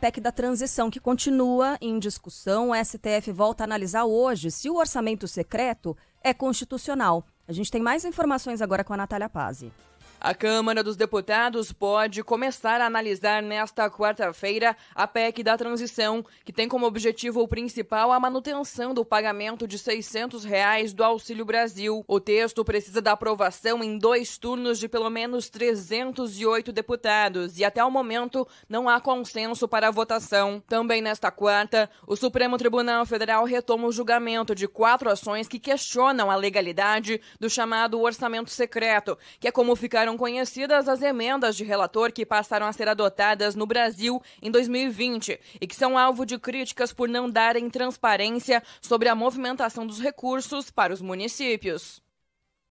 PEC da transição, que continua em discussão. O STF volta a analisar hoje se o orçamento secreto é constitucional. A gente tem mais informações agora com a Natália Pazzi. A Câmara dos Deputados pode começar a analisar nesta quarta-feira a PEC da transição, que tem como objetivo principal a manutenção do pagamento de R$ 600 reais do Auxílio Brasil. O texto precisa da aprovação em dois turnos de pelo menos 308 deputados e até o momento não há consenso para a votação. Também nesta quarta, o Supremo Tribunal Federal retoma o julgamento de quatro ações que questionam a legalidade do chamado orçamento secreto, que é como ficaram ficaram conhecidas as emendas de relator que passaram a ser adotadas no Brasil em 2020 e que são alvo de críticas por não darem transparência sobre a movimentação dos recursos para os municípios.